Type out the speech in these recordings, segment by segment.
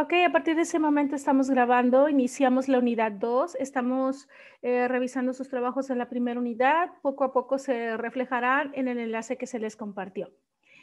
Ok, a partir de ese momento estamos grabando, iniciamos la unidad 2, estamos eh, revisando sus trabajos en la primera unidad, poco a poco se reflejarán en el enlace que se les compartió.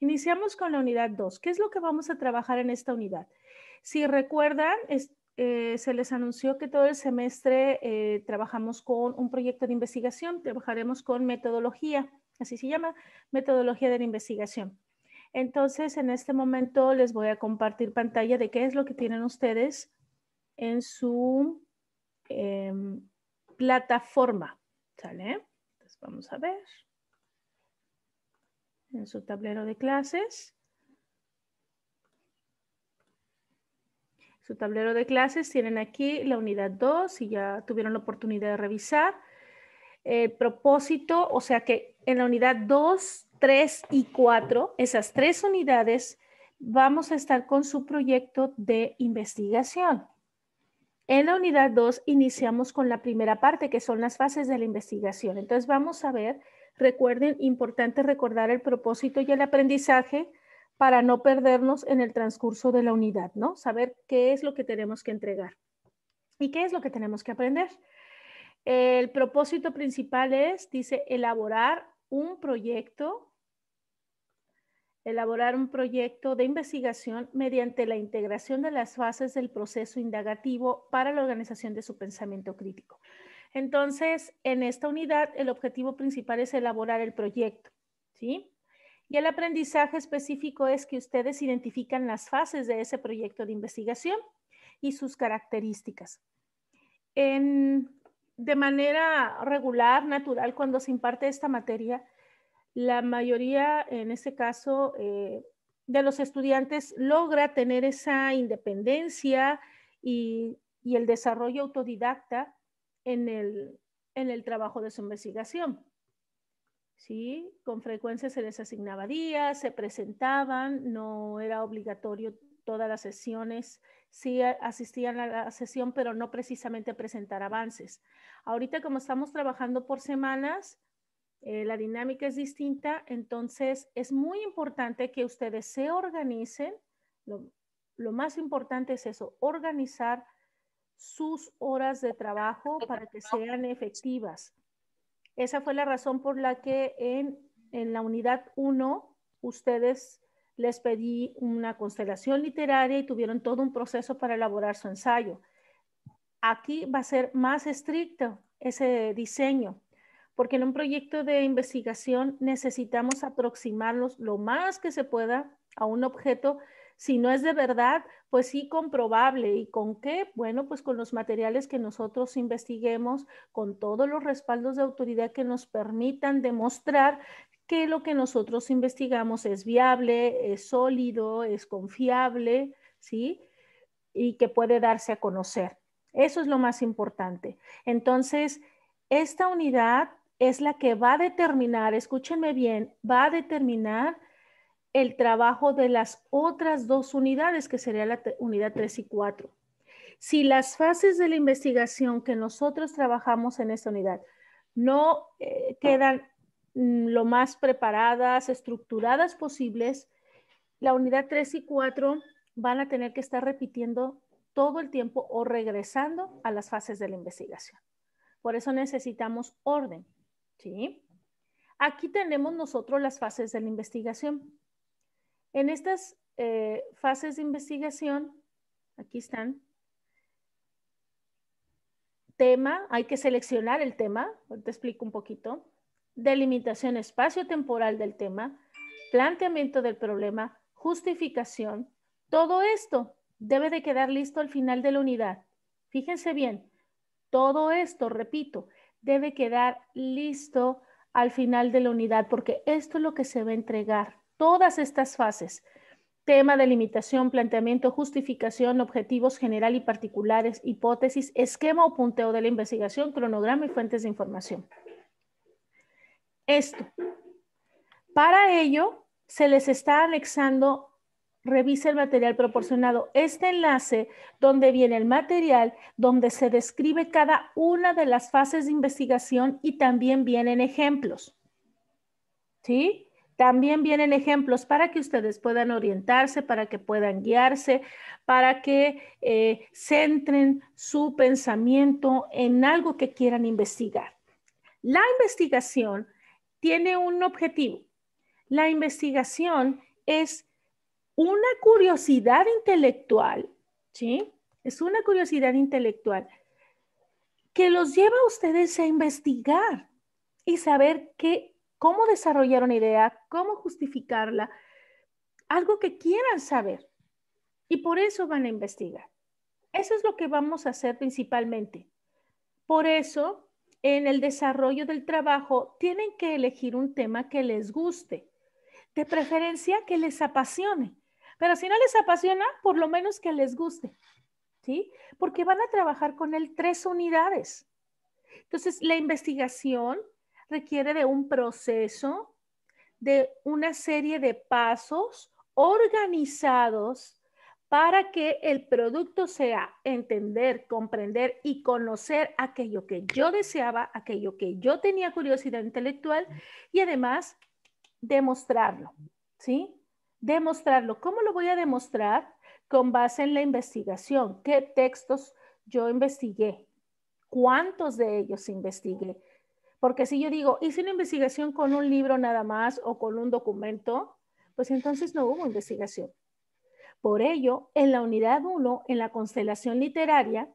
Iniciamos con la unidad 2. ¿Qué es lo que vamos a trabajar en esta unidad? Si recuerdan, eh, se les anunció que todo el semestre eh, trabajamos con un proyecto de investigación, trabajaremos con metodología, así se llama, metodología de la investigación. Entonces, en este momento les voy a compartir pantalla de qué es lo que tienen ustedes en su em, plataforma. ¿Sale? Entonces, vamos a ver. En su tablero de clases. Su tablero de clases tienen aquí la unidad 2, y ya tuvieron la oportunidad de revisar. El propósito, o sea que en la unidad 2 3 y 4, esas tres unidades, vamos a estar con su proyecto de investigación. En la unidad 2 iniciamos con la primera parte, que son las fases de la investigación. Entonces vamos a ver, recuerden, importante recordar el propósito y el aprendizaje para no perdernos en el transcurso de la unidad, ¿no? Saber qué es lo que tenemos que entregar y qué es lo que tenemos que aprender. El propósito principal es, dice, elaborar un proyecto, elaborar un proyecto de investigación mediante la integración de las fases del proceso indagativo para la organización de su pensamiento crítico. Entonces, en esta unidad, el objetivo principal es elaborar el proyecto, ¿sí? Y el aprendizaje específico es que ustedes identifican las fases de ese proyecto de investigación y sus características. En de manera regular, natural, cuando se imparte esta materia, la mayoría, en este caso, eh, de los estudiantes logra tener esa independencia y, el desarrollo autodidacta en el, en el trabajo de su investigación. ¿Sí? Con frecuencia se les asignaba días, se presentaban, no era obligatorio todas las sesiones sí asistían a la sesión, pero no precisamente presentar avances. Ahorita como estamos trabajando por semanas, eh, la dinámica es distinta, entonces es muy importante que ustedes se organicen. Lo, más importante es eso, organizar sus horas de trabajo para que sean efectivas. Esa fue la razón por la que en, en la unidad 1 ustedes les pedí una constelación literaria y tuvieron todo un proceso para elaborar su ensayo. Aquí va a ser más estricto ese diseño, porque en un proyecto de investigación necesitamos aproximarnos lo más que se pueda a un objeto. Si no es de verdad, pues sí comprobable. ¿Y con qué? Bueno, pues con los materiales que nosotros investiguemos, con todos los respaldos de autoridad que nos permitan demostrar que lo que nosotros investigamos es viable, es sólido, es confiable, ¿sí? Y que puede darse a conocer. Eso es lo más importante. Entonces, esta unidad es la que va a determinar, escúchenme bien, va a determinar el trabajo de las otras dos unidades, que sería la unidad 3 y 4. Si las fases de la investigación que nosotros trabajamos en esta unidad no eh, quedan Mm, lo más preparadas, estructuradas posibles. La unidad 3 y 4 van a tener que estar repitiendo todo el tiempo o regresando a las fases de la investigación. Por eso necesitamos orden. ¿sí? Aquí tenemos nosotros las fases de la investigación. En estas eh, fases de investigación, aquí están, tema, hay que seleccionar el tema, te explico un poquito delimitación espacio-temporal del tema, planteamiento del problema, justificación, todo esto debe de quedar listo al final de la unidad. Fíjense bien, todo esto, repito, debe quedar listo al final de la unidad porque esto es lo que se va a entregar. Todas estas fases, tema, delimitación, planteamiento, justificación, objetivos general y particulares, hipótesis, esquema o punteo de la investigación, cronograma y fuentes de información. Esto. Para ello, se les está anexando, revisa el material proporcionado, este enlace donde viene el material, donde se describe cada una de las fases de investigación y también vienen ejemplos. ¿Sí? También vienen ejemplos para que ustedes puedan orientarse, para que puedan guiarse, para que eh, centren su pensamiento en algo que quieran investigar. La investigación tiene un objetivo. La investigación es una curiosidad intelectual, ¿sí? Es una curiosidad intelectual que los lleva a ustedes a investigar y saber qué, cómo desarrollar una idea, cómo justificarla, algo que quieran saber. Y por eso van a investigar. Eso es lo que vamos a hacer principalmente. Por eso en el desarrollo del trabajo, tienen que elegir un tema que les guste, de preferencia que les apasione. Pero si no les apasiona, por lo menos que les guste, ¿sí? Porque van a trabajar con él tres unidades. Entonces, la investigación requiere de un proceso, de una serie de pasos organizados para que el producto sea entender, comprender y conocer aquello que yo deseaba, aquello que yo tenía curiosidad intelectual y además demostrarlo, ¿sí? Demostrarlo. ¿Cómo lo voy a demostrar? Con base en la investigación. ¿Qué textos yo investigué? ¿Cuántos de ellos investigué? Porque si yo digo, hice una investigación con un libro nada más o con un documento, pues entonces no hubo investigación. Por ello, en la unidad 1, en la constelación literaria,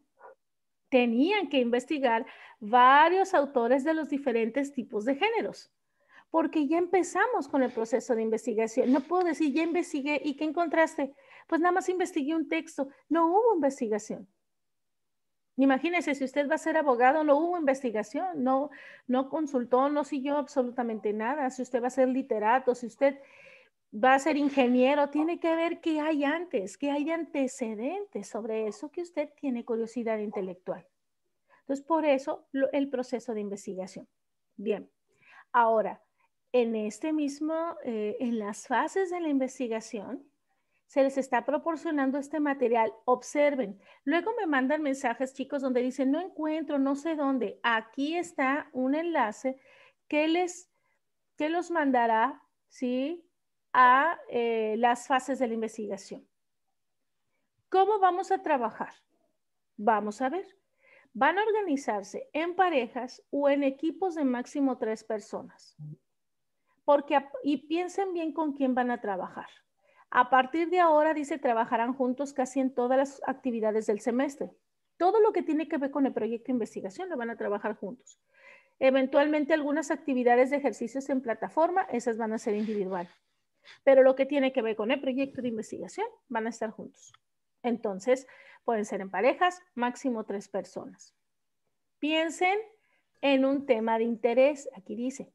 tenían que investigar varios autores de los diferentes tipos de géneros, porque ya empezamos con el proceso de investigación. No puedo decir, ya investigué y qué encontraste. Pues nada más investigué un texto, no hubo investigación. Imagínese, si usted va a ser abogado, no hubo investigación, no, no consultó, no siguió absolutamente nada. Si usted va a ser literato, si usted va a ser ingeniero, ah. tiene que ver qué hay antes, qué hay antecedentes sobre eso que usted tiene curiosidad intelectual. Entonces, por eso el proceso de investigación. Bien, ahora, en este mismo, eh, en las fases de la investigación, se les está proporcionando este material. Observen. Luego me mandan mensajes, chicos, donde dicen, no encuentro, no sé dónde. Aquí está un enlace que les, que los mandará, ¿sí? a eh, las fases de la investigación. ¿Cómo vamos a trabajar? Vamos a ver. Van a organizarse en parejas o en equipos de máximo tres personas. Porque, y piensen bien con quién van a trabajar. A partir de ahora, dice, trabajarán juntos casi en todas las actividades del semestre. Todo lo que tiene que ver con el proyecto de investigación lo van a trabajar juntos. Eventualmente algunas actividades de ejercicios en plataforma, esas van a ser individuales pero lo que tiene que ver con el proyecto de investigación van a estar juntos. Entonces, pueden ser en parejas, máximo tres personas. Piensen en un tema de interés, aquí dice.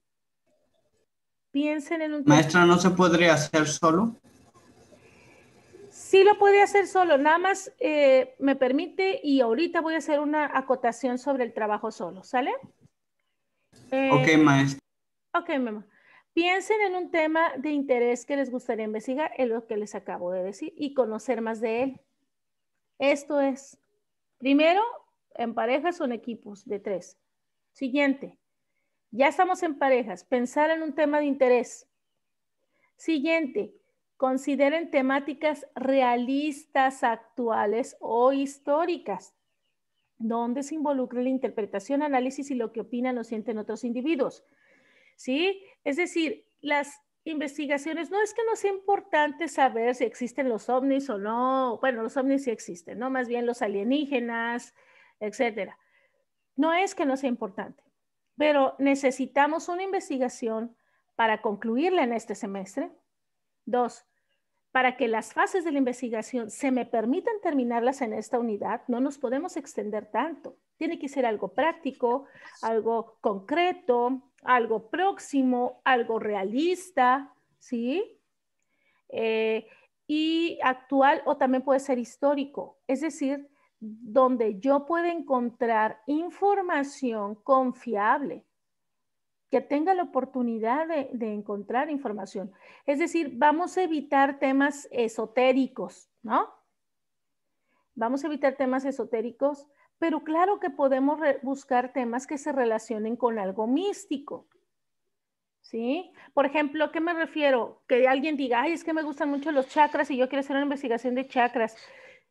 Piensen en un Maestra, ¿no se podría hacer solo? Sí lo puede hacer solo, nada más eh, me permite y ahorita voy a hacer una acotación sobre el trabajo solo, ¿sale? ok, eh, maestra. Ok, mamá. Piensen en un tema de interés que les gustaría investigar, es lo que les acabo de decir, y conocer más de él. Esto es, primero, en parejas o en equipos de tres. Siguiente, ya estamos en parejas, pensar en un tema de interés. Siguiente, consideren temáticas realistas, actuales o históricas, donde se involucre la interpretación, análisis y lo que opinan o sienten otros individuos. ¿sí? Es decir, las investigaciones, no es que no sea importante saber si existen los ovnis o no, bueno, los ovnis sí existen, ¿no? Más bien los alienígenas, etcétera. No es que no sea importante, pero necesitamos una investigación para concluirla en este semestre. Dos, para que las fases de la investigación se me permitan terminarlas en esta unidad, no nos podemos extender tanto. Tiene que ser algo práctico, algo concreto, algo próximo, algo realista, ¿sí? Eh, y actual o también puede ser histórico, es decir, donde yo pueda encontrar información confiable, que tenga la oportunidad de, encontrar información. Es decir, vamos a evitar temas esotéricos, ¿no? Vamos a evitar temas esotéricos pero claro que podemos buscar temas que se relacionen con algo místico. ¿Sí? Por ejemplo, qué me refiero? Que alguien diga, ay, es que me gustan mucho los chakras y yo quiero hacer una investigación de chakras.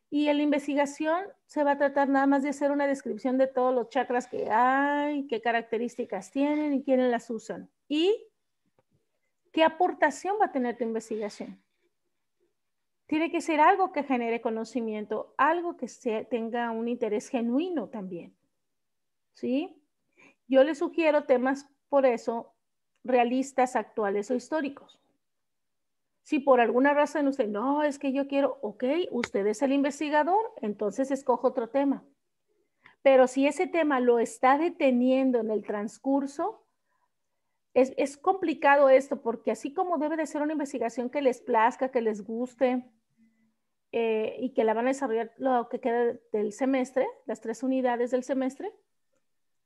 Y en la investigación se va a tratar nada más de hacer una descripción de todos los chakras que hay, qué características tienen y quiénes las usan. Y qué aportación va a tener tu investigación. Tiene que ser algo que genere conocimiento, algo que tenga un interés genuino también. ¿Sí? Yo le sugiero temas, por eso, realistas, actuales o históricos. Si por alguna razón usted, no, es que yo quiero, ok, usted es el investigador, entonces escojo otro tema. Pero si ese tema lo está deteniendo en el transcurso, es, complicado esto, porque así como debe de ser una investigación que les plazca, que les guste, eh, y que la van a desarrollar lo que queda del semestre, las tres unidades del semestre,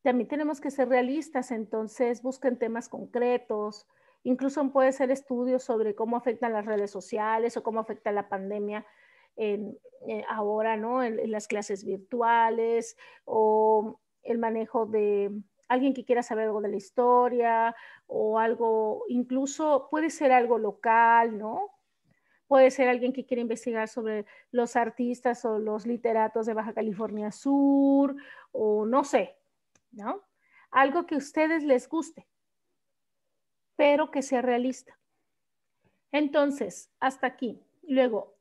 también tenemos que ser realistas, entonces busquen temas concretos, incluso puede ser estudios sobre cómo afectan las redes sociales o cómo afecta la pandemia eh, ahora, ¿no? en, las clases virtuales o el manejo de alguien que quiera saber algo de la historia o algo, incluso puede ser algo local, ¿no? puede ser alguien que quiere investigar sobre los artistas o los literatos de Baja California Sur, o no sé, ¿no? Algo que a ustedes les guste, pero que sea realista. Entonces, hasta aquí. Luego,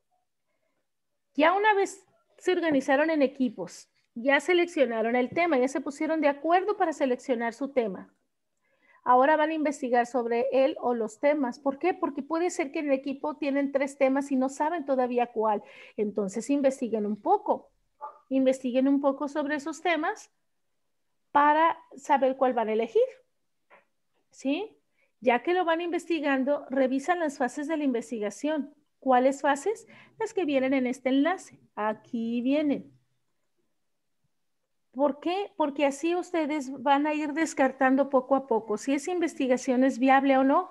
ya una vez se organizaron en equipos, ya seleccionaron el tema, ya se pusieron de acuerdo para seleccionar su tema. Ahora van a investigar sobre él o los temas. ¿Por qué? Porque puede ser que el equipo tienen tres temas y no saben todavía cuál. Entonces investiguen un poco. Investiguen un poco sobre esos temas para saber cuál van a elegir. ¿Sí? Ya que lo van investigando, revisan las fases de la investigación. ¿Cuáles fases? Las que vienen en este enlace. Aquí vienen. ¿Por qué? Porque así ustedes van a ir descartando poco a poco si esa investigación es viable o no.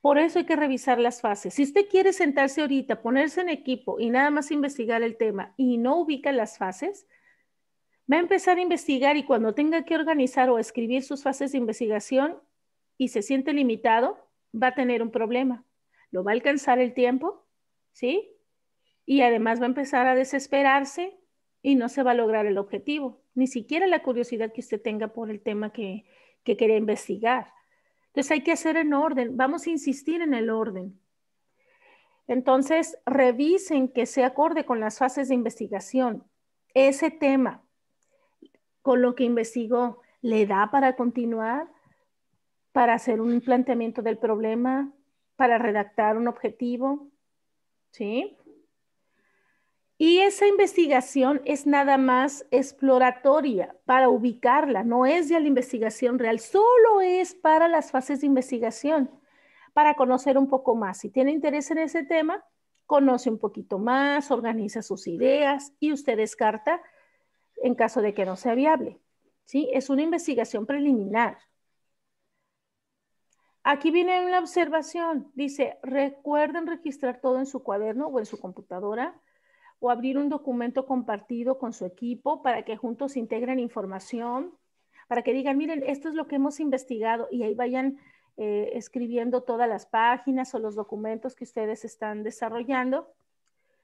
Por eso hay que revisar las fases. Si usted quiere sentarse ahorita, ponerse en equipo y nada más investigar el tema y no ubica las fases, va a empezar a investigar y cuando tenga que organizar o escribir sus fases de investigación y se siente limitado, va a tener un problema. ¿Lo va a alcanzar el tiempo? ¿Sí? Y además va a empezar a desesperarse y no se va a lograr el objetivo, ni siquiera la curiosidad que usted tenga por el tema que, que quiere investigar. Entonces hay que hacer en orden, vamos a insistir en el orden. Entonces, revisen que se acorde con las fases de investigación. Ese tema, con lo que investigó, ¿le da para continuar? ¿Para hacer un planteamiento del problema? ¿Para redactar un objetivo? ¿Sí? Y esa investigación es nada más exploratoria para ubicarla, no es ya la investigación real, solo es para las fases de investigación, para conocer un poco más. Si tiene interés en ese tema, conoce un poquito más, organiza sus ideas y usted descarta en caso de que no sea viable. ¿sí? Es una investigación preliminar. Aquí viene una observación, dice, recuerden registrar todo en su cuaderno o en su computadora o abrir un documento compartido con su equipo para que juntos integren información, para que digan, miren, esto es lo que hemos investigado y ahí vayan eh, escribiendo todas las páginas o los documentos que ustedes están desarrollando,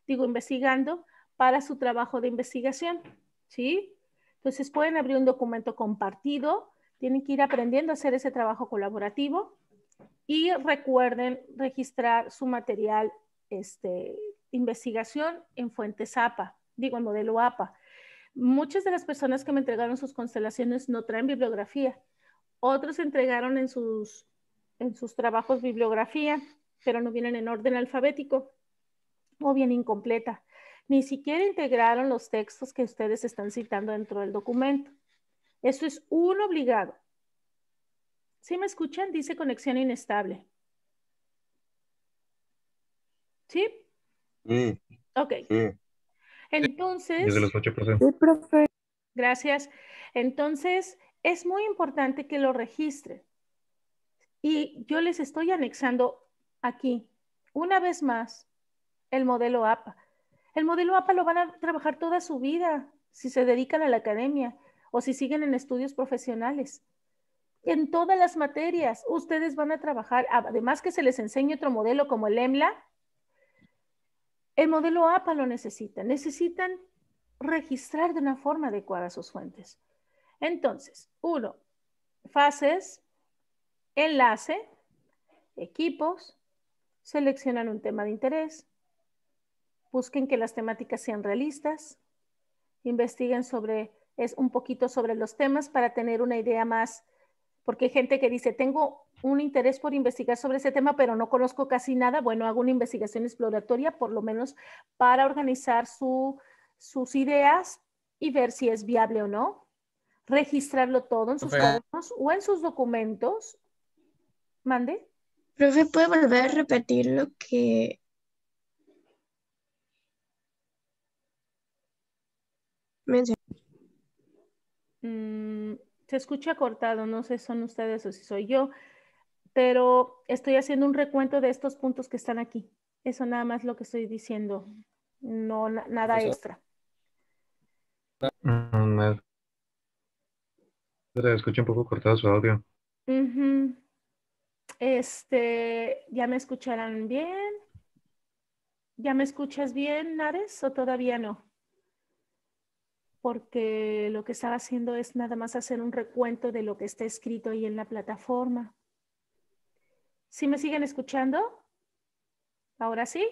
digo, investigando para su trabajo de investigación, ¿sí? Entonces pueden abrir un documento compartido, tienen que ir aprendiendo a hacer ese trabajo colaborativo y recuerden registrar su material este, investigación en fuentes APA, digo, el modelo APA. Muchas de las personas que me entregaron sus constelaciones no traen bibliografía. Otros entregaron en sus, en sus trabajos bibliografía, pero no vienen en orden alfabético o bien incompleta. Ni siquiera integraron los textos que ustedes están citando dentro del documento. Eso es un obligado. si me escuchan? Dice conexión inestable. ¿Sí? Ok. Entonces. Sí, profe. Gracias. Entonces, es muy importante que lo registre Y yo les estoy anexando aquí, una vez más, el modelo APA. El modelo APA lo van a trabajar toda su vida si se dedican a la academia o si siguen en estudios profesionales. En todas las materias, ustedes van a trabajar, además que se les enseñe otro modelo como el EMLA, el modelo APA lo necesita. Necesitan registrar de una forma adecuada sus fuentes. Entonces, uno, fases, enlace, equipos, seleccionan un tema de interés, busquen que las temáticas sean realistas, investiguen sobre, es un poquito sobre los temas para tener una idea más porque hay gente que dice, tengo un interés por investigar sobre ese tema, pero no conozco casi nada. Bueno, hago una investigación exploratoria, por lo menos para organizar sus ideas y ver si es viable o no. Registrarlo todo en sus cuadernos o en sus documentos. Mande. Profe, ¿puede volver a repetir lo que... mencionó? Mm, se escucha cortado, no sé si son ustedes o si soy yo, pero estoy haciendo un recuento de estos puntos que están aquí. Eso nada más lo que estoy diciendo, no nada pues, extra. Mm, escucha un poco cortado su audio. Este, ¿ya me escucharán bien? ¿Ya me escuchas bien, Nares, o todavía no? porque lo que estaba haciendo es nada más hacer un recuento de lo que está escrito ahí en la plataforma. ¿Sí me siguen escuchando? ¿Ahora sí?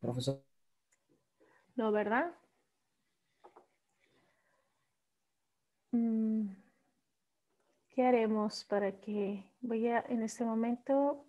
Profesor. No, ¿verdad? Mm, ¿Qué haremos para que voy a en este momento